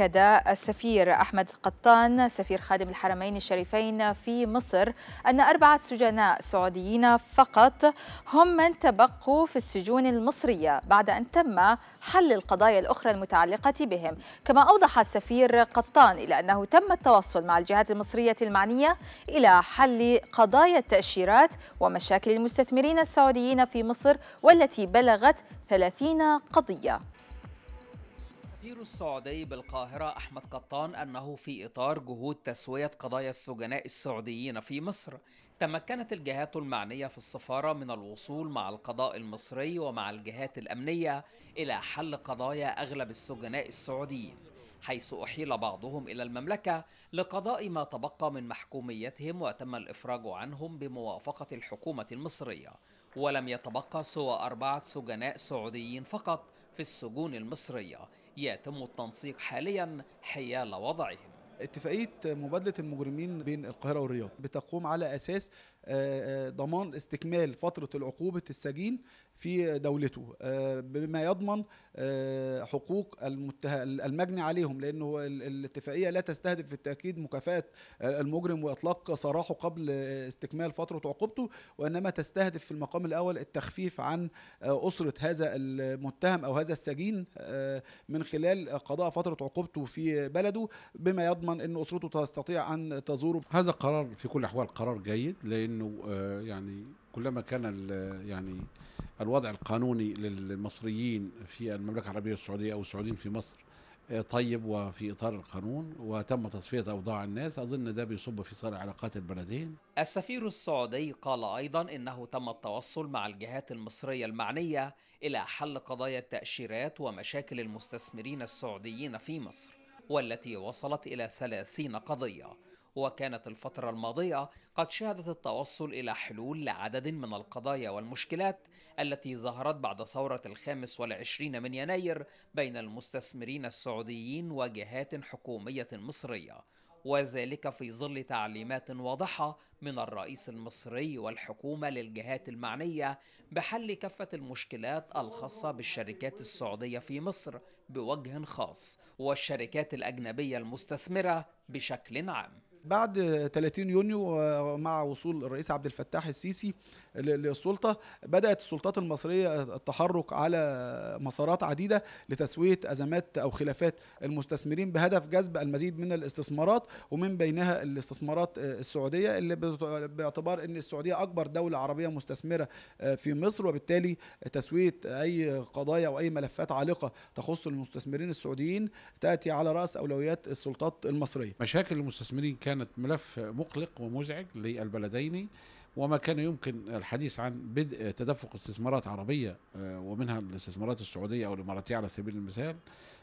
أكد السفير أحمد قطان سفير خادم الحرمين الشريفين في مصر أن أربعة سجناء سعوديين فقط هم من تبقوا في السجون المصرية بعد أن تم حل القضايا الأخرى المتعلقة بهم كما أوضح السفير قطان إلى أنه تم التواصل مع الجهات المصرية المعنية إلى حل قضايا التأشيرات ومشاكل المستثمرين السعوديين في مصر والتي بلغت 30 قضية سفير السعودي بالقاهرة أحمد قطان أنه في إطار جهود تسوية قضايا السجناء السعوديين في مصر تمكنت الجهات المعنية في السفارة من الوصول مع القضاء المصري ومع الجهات الأمنية إلى حل قضايا أغلب السجناء السعوديين حيث أحيل بعضهم إلى المملكة لقضاء ما تبقى من محكوميتهم وتم الإفراج عنهم بموافقة الحكومة المصرية ولم يتبقى سوى أربعة سجناء سعوديين فقط في السجون المصرية يتم التنسيق حاليا حيال وضعهم اتفاقيه مبادله المجرمين بين القاهره والرياض بتقوم على اساس ضمان استكمال فترة العقوبة السجين في دولته آه، بما يضمن آه، حقوق المجني عليهم لأنه الاتفاقية لا تستهدف في التأكيد مكافأة المجرم وإطلاق سراحه قبل استكمال فترة عقوبته وإنما تستهدف في المقام الأول التخفيف عن آه، أسرة هذا المتهم أو هذا السجين من خلال قضاء فترة عقوبته في بلده بما يضمن أن أسرته تستطيع أن تزوره هذا قرار في كل الأحوال قرار جيد لأن انه آه، يعني كلما كان يعني الوضع القانوني للمصريين في المملكه العربيه السعوديه او السعوديين في مصر آه، طيب وفي اطار القانون وتم تصفيه اوضاع الناس اظن ده بيصب في صالح علاقات البلدين. السفير السعودي قال ايضا انه تم التوصل مع الجهات المصريه المعنيه الى حل قضايا التاشيرات ومشاكل المستثمرين السعوديين في مصر والتي وصلت الى 30 قضيه. وكانت الفترة الماضية قد شهدت التوصل إلى حلول لعدد من القضايا والمشكلات التي ظهرت بعد ثورة الخامس والعشرين من يناير بين المستثمرين السعوديين وجهات حكومية مصرية وذلك في ظل تعليمات واضحة من الرئيس المصري والحكومة للجهات المعنية بحل كافة المشكلات الخاصة بالشركات السعودية في مصر بوجه خاص والشركات الأجنبية المستثمرة بشكل عام بعد 30 يونيو آه، مع وصول الرئيس عبد الفتاح السيسي للسلطه بدات السلطات المصريه التحرك على مسارات عديده لتسويه ازمات او خلافات المستثمرين بهدف جذب المزيد من الاستثمارات ومن بينها الاستثمارات آه، السعوديه اللي باعتبار ان السعوديه اكبر دوله عربيه مستثمره آه، في مصر وبالتالي تسويه اي قضايا أو أي ملفات عالقه تخص المستثمرين السعوديين تاتي على راس اولويات السلطات المصريه مشاكل المستثمرين كان كانت ملف مقلق ومزعج للبلدين وما كان يمكن الحديث عن بدء تدفق استثمارات عربية آه، ومنها الاستثمارات السعودية أو الإماراتية على سبيل المثال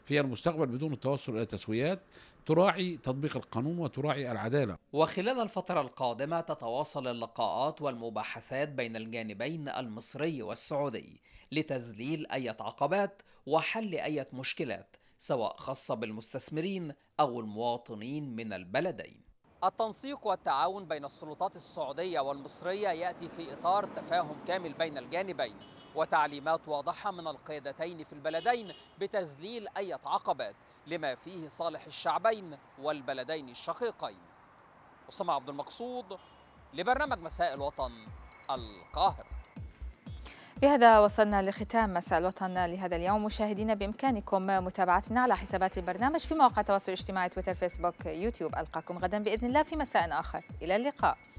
في المستقبل بدون التوصل إلى تسويات تراعي تطبيق القانون وتراعي العدالة وخلال الفترة القادمة تتواصل اللقاءات والمباحثات بين الجانبين المصري والسعودي لتذليل أي عقبات وحل أي مشكلات سواء خاصة بالمستثمرين أو المواطنين من البلدين التنسيق والتعاون بين السلطات السعودية والمصرية يأتي في إطار تفاهم كامل بين الجانبين وتعليمات واضحة من القيادتين في البلدين بتذليل أي عقبات لما فيه صالح الشعبين والبلدين الشقيقين أسامة عبد المقصود لبرنامج مساء الوطن القاهرة بهذا وصلنا لختام مساء الوطن لهذا اليوم مشاهدينا بإمكانكم متابعتنا على حسابات البرنامج في مواقع التواصل الاجتماعي تويتر فيسبوك يوتيوب ألقاكم غدا بإذن الله في مساء آخر إلى اللقاء